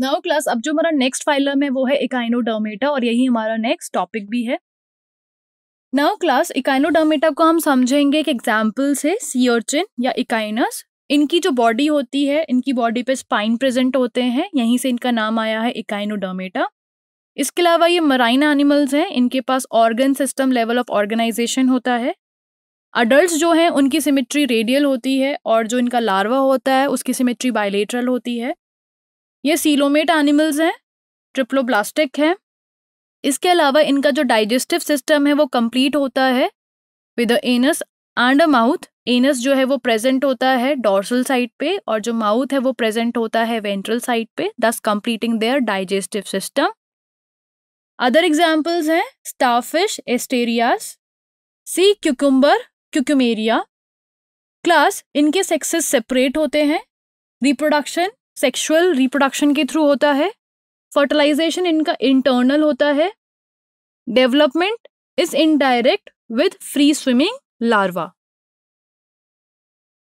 now class अब जो हमारा नेक्स्ट फाइलम है वो है इकाइनोडर्मेटा और यही हमारा नेक्स्ट टॉपिक भी है नाउ क्लास इकाइनोडर्मेटा को हम समझेंगे एक एग्जाम्पल से सीओर्चिन या इकाइनस इनकी जो बॉडी होती है इनकी बॉडी पे स्पाइन प्रेजेंट होते हैं यहीं से इनका नाम आया है इकाइनोडर्मेटा इसके अलावा ये मराइन एनिमल्स हैं इनके पास organ system level of organisation होता है अडल्ट जो हैं उनकी सिमेट्री रेडियल होती है और जो इनका लार्वा होता है उसकी सिमेट्री बायलेटरल होती है ये सीलोमेट एनिमल्स हैं ट्रिप्लोब्लास्टिक हैं इसके अलावा इनका जो डाइजेस्टिव सिस्टम है वो कंप्लीट होता है with anus and a mouth anus जो है वो प्रेजेंट होता है डोर्सल साइड पे और जो माउथ है वो प्रेजेंट होता है वेंट्रल साइड पे thus completing their digestive system other examples हैं starfish Asterias sea cucumber Cucumaria class इनके सेक्सेस सेपरेट होते हैं रिप्रोडक्शन सेक्शुअल रिप्रोडक्शन के थ्रू होता है फर्टिलाइजेशन इनका इंटरनल होता है development is indirect with free swimming larva